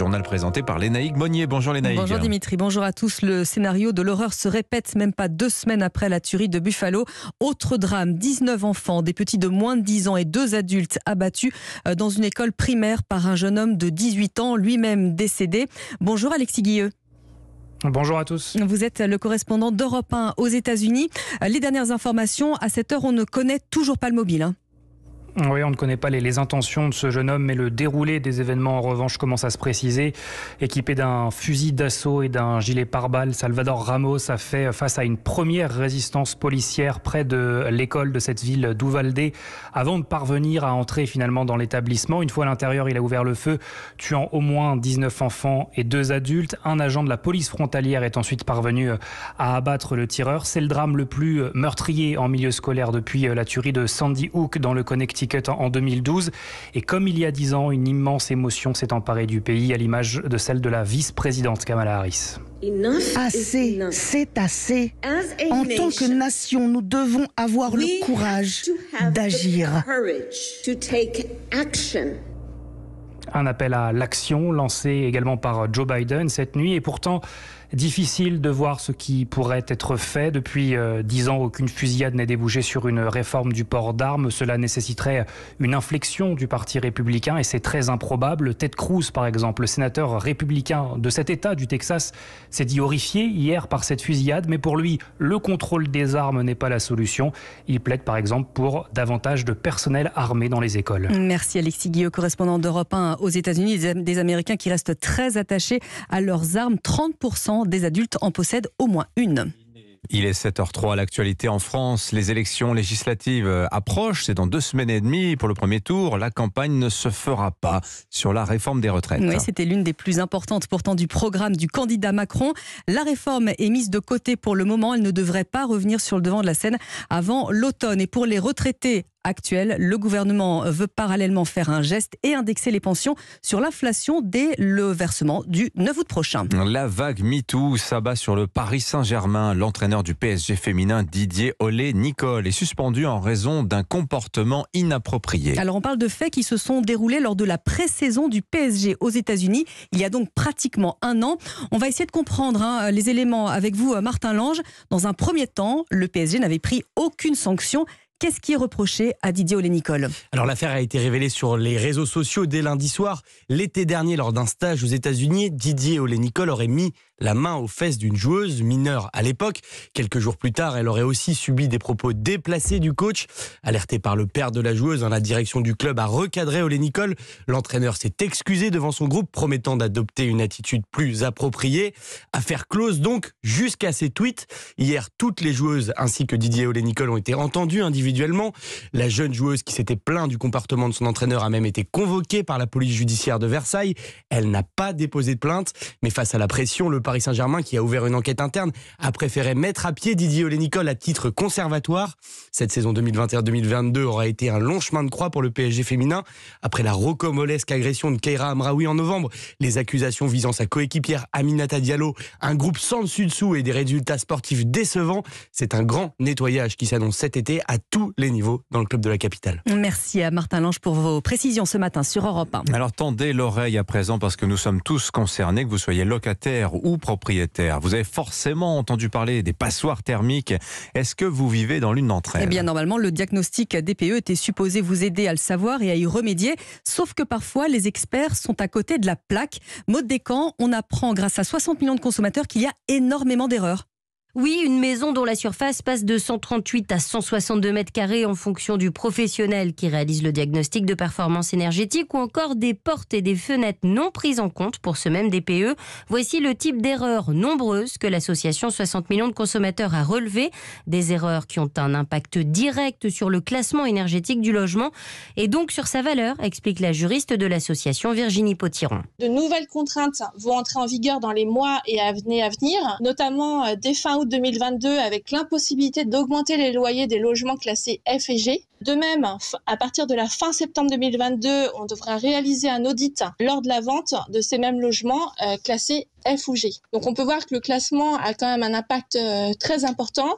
journal présenté par Lénaïque Monnier. Bonjour Lénaïque. Bonjour Dimitri, bonjour à tous. Le scénario de l'horreur se répète même pas deux semaines après la tuerie de Buffalo. Autre drame, 19 enfants, des petits de moins de 10 ans et deux adultes abattus euh, dans une école primaire par un jeune homme de 18 ans, lui-même décédé. Bonjour Alexis Guilleux. Bonjour à tous. Vous êtes le correspondant d'Europe 1 aux États-Unis. Euh, les dernières informations, à cette heure, on ne connaît toujours pas le mobile. Hein. Oui, on ne connaît pas les, intentions de ce jeune homme, mais le déroulé des événements, en revanche, commence à se préciser. Équipé d'un fusil d'assaut et d'un gilet pare-balles, Salvador Ramos a fait face à une première résistance policière près de l'école de cette ville d'Uvalde, avant de parvenir à entrer finalement dans l'établissement. Une fois à l'intérieur, il a ouvert le feu, tuant au moins 19 enfants et deux adultes. Un agent de la police frontalière est ensuite parvenu à abattre le tireur. C'est le drame le plus meurtrier en milieu scolaire depuis la tuerie de Sandy Hook dans le Connecticut en, en 2012. Et comme il y a dix ans, une immense émotion s'est emparée du pays à l'image de celle de la vice-présidente Kamala Harris. Assez, c'est assez. En tant que nation, nous devons avoir le courage d'agir. Un appel à l'action lancé également par Joe Biden cette nuit et pourtant Difficile de voir ce qui pourrait être fait. Depuis euh, dix ans, aucune fusillade n'est débouchée sur une réforme du port d'armes. Cela nécessiterait une inflexion du Parti républicain et c'est très improbable. Ted Cruz, par exemple, le sénateur républicain de cet État du Texas, s'est dit horrifié hier par cette fusillade, mais pour lui, le contrôle des armes n'est pas la solution. Il plaide par exemple pour davantage de personnel armé dans les écoles. Merci Alexis Guillaume correspondant d'Europe 1 aux États-Unis. Des Américains qui restent très attachés à leurs armes. 30% des adultes en possèdent au moins une. Il est 7 h à l'actualité en France. Les élections législatives approchent, c'est dans deux semaines et demie pour le premier tour. La campagne ne se fera pas sur la réforme des retraites. Oui, c'était l'une des plus importantes pourtant du programme du candidat Macron. La réforme est mise de côté pour le moment. Elle ne devrait pas revenir sur le devant de la scène avant l'automne. Et pour les retraités Actuel, Le gouvernement veut parallèlement faire un geste et indexer les pensions sur l'inflation dès le versement du 9 août prochain. La vague MeToo s'abat sur le Paris Saint-Germain. L'entraîneur du PSG féminin Didier Olé-Nicole est suspendu en raison d'un comportement inapproprié. Alors on parle de faits qui se sont déroulés lors de la pré-saison du PSG aux États-Unis, il y a donc pratiquement un an. On va essayer de comprendre hein, les éléments avec vous, euh, Martin Lange. Dans un premier temps, le PSG n'avait pris aucune sanction Qu'est-ce qui est reproché à Didier olé Alors l'affaire a été révélée sur les réseaux sociaux dès lundi soir. L'été dernier, lors d'un stage aux États-Unis, Didier olé aurait mis la main aux fesses d'une joueuse mineure à l'époque. Quelques jours plus tard, elle aurait aussi subi des propos déplacés du coach. Alerté par le père de la joueuse, hein, la direction du club a recadré Olé Nicole. L'entraîneur s'est excusé devant son groupe, promettant d'adopter une attitude plus appropriée. Affaire close donc jusqu'à ses tweets. Hier, toutes les joueuses ainsi que Didier Olé Nicole ont été entendues individuellement. La jeune joueuse qui s'était plainte du comportement de son entraîneur a même été convoquée par la police judiciaire de Versailles. Elle n'a pas déposé de plainte, mais face à la pression, le Paris Saint-Germain, qui a ouvert une enquête interne, a préféré mettre à pied Didier Olé-Nicole à titre conservatoire. Cette saison 2021-2022 aura été un long chemin de croix pour le PSG féminin. Après la rocomolesque agression de Keira Amraoui en novembre, les accusations visant sa coéquipière Aminata Diallo, un groupe sans dessus-dessous et des résultats sportifs décevants, c'est un grand nettoyage qui s'annonce cet été à tous les niveaux dans le club de la capitale. Merci à Martin Lange pour vos précisions ce matin sur Europe 1. Alors tendez l'oreille à présent parce que nous sommes tous concernés, que vous soyez locataire ou propriétaire. Vous avez forcément entendu parler des passoires thermiques. Est-ce que vous vivez dans l'une d'entre elles Eh bien, normalement, le diagnostic DPE était supposé vous aider à le savoir et à y remédier. Sauf que parfois, les experts sont à côté de la plaque. Mode des camps, on apprend grâce à 60 millions de consommateurs qu'il y a énormément d'erreurs. Oui, une maison dont la surface passe de 138 à 162 mètres carrés en fonction du professionnel qui réalise le diagnostic de performance énergétique ou encore des portes et des fenêtres non prises en compte pour ce même DPE. Voici le type d'erreurs nombreuses que l'association 60 millions de consommateurs a relevées. Des erreurs qui ont un impact direct sur le classement énergétique du logement et donc sur sa valeur, explique la juriste de l'association Virginie Potiron. De nouvelles contraintes vont entrer en vigueur dans les mois et années à venir, notamment euh, des fins 2022 avec l'impossibilité d'augmenter les loyers des logements classés F et G. De même, à partir de la fin septembre 2022, on devra réaliser un audit lors de la vente de ces mêmes logements euh, classés F ou G. Donc on peut voir que le classement a quand même un impact euh, très important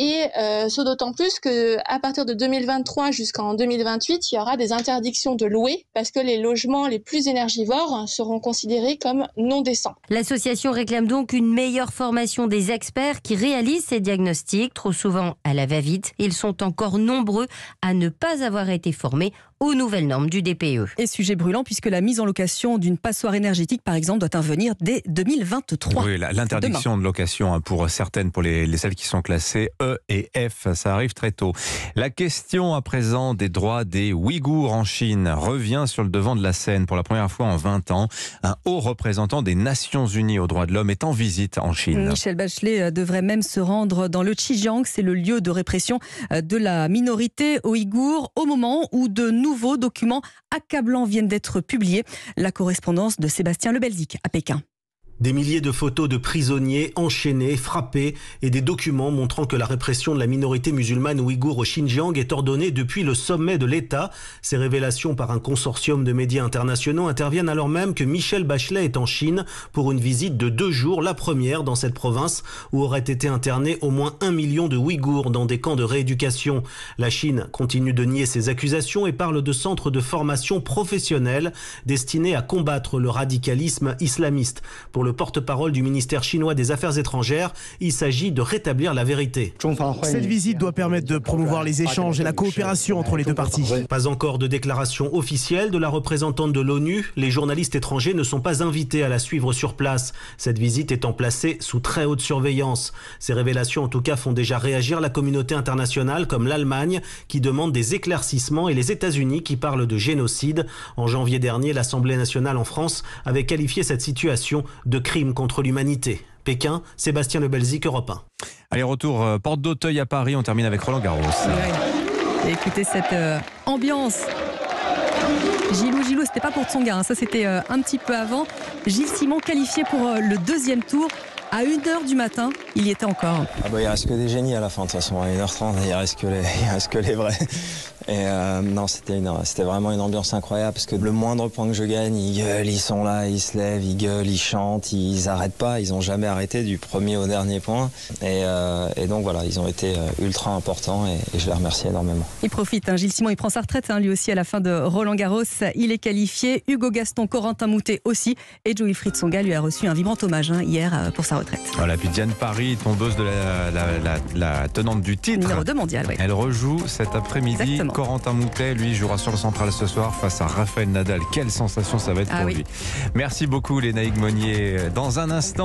et euh, ce d'autant plus que à partir de 2023 jusqu'en 2028, il y aura des interdictions de louer parce que les logements les plus énergivores seront considérés comme non décents. L'association réclame donc une meilleure formation des experts qui réalisent ces diagnostics, trop souvent à la va-vite. Ils sont encore nombreux à ne pas avoir été formés aux nouvelles normes du DPE. Et sujet brûlant puisque la mise en location d'une passoire énergétique, par exemple, doit intervenir dès 2023. Oui, l'interdiction de location hein, pour certaines, pour les, celles qui sont classées E et F, ça arrive très tôt. La question à présent des droits des Ouïghours en Chine revient sur le devant de la scène pour la première fois en 20 ans. Un haut représentant des Nations Unies aux droits de l'homme est en visite en Chine. Michel Bachelet euh, devrait même se rendre dans le Xinjiang, c'est le lieu de répression euh, de la minorité ouïghour au moment où de nouveaux documents accablants viennent d'être publiés. La correspondance de Sébastien Lebelzik à Pékin. Des milliers de photos de prisonniers enchaînés, frappés et des documents montrant que la répression de la minorité musulmane ouïghour au Xinjiang est ordonnée depuis le sommet de l'État. Ces révélations par un consortium de médias internationaux interviennent alors même que Michel Bachelet est en Chine pour une visite de deux jours, la première dans cette province où auraient été internés au moins un million de Ouïghours dans des camps de rééducation. La Chine continue de nier ces accusations et parle de centres de formation professionnelle destinés à combattre le radicalisme islamiste le porte-parole du ministère chinois des Affaires étrangères. Il s'agit de rétablir la vérité. Cette visite doit permettre de promouvoir les échanges et la coopération entre les deux parties. Pas encore de déclaration officielle de la représentante de l'ONU. Les journalistes étrangers ne sont pas invités à la suivre sur place, cette visite étant placée sous très haute surveillance. Ces révélations en tout cas font déjà réagir la communauté internationale comme l'Allemagne qui demande des éclaircissements et les États-Unis qui parlent de génocide. En janvier dernier, l'Assemblée nationale en France avait qualifié cette situation de crime contre l'humanité. Pékin, Sébastien Lebelzik, Europe 1. Allez, retour, euh, porte d'Auteuil à Paris, on termine avec Roland Garros. Écoutez cette euh, ambiance Gilou, Gilou, c'était pas pour Tsonga, hein, ça c'était euh, un petit peu avant. Gilles Simon qualifié pour le deuxième tour. À 1h du matin, il y était encore. Ah bah, il reste que des génies à la fin, de toute façon. À 1h30, il que il reste que les vrais. Et euh, non, c'était vraiment une ambiance incroyable parce que le moindre point que je gagne, ils gueulent, ils sont là, ils se lèvent, ils gueulent, ils chantent, ils arrêtent pas, ils n'ont jamais arrêté du premier au dernier point. Et, euh, donc voilà, ils ont été euh, ultra importants et, je les remercie énormément. Il profite, hein, Gilles Simon, il prend sa retraite hein, lui aussi à la fin de Roland Garros. Il est qualifié, Hugo Gaston, Corentin Moutet aussi. Et Joey Fritzonga lui a reçu un vibrant hommage hein, hier pour sa retraite. Voilà, puis Diane Paris, tombeuse de la, tenante du titre. Numéro mondial, Elle rejoue cet après-midi Corentin Moutet, lui, jouera sur le central ce soir face à Raphaël Nadal. Quelle sensation ça va être ah pour lui. Merci beaucoup, Lénaïque Monnier. Dans un instant,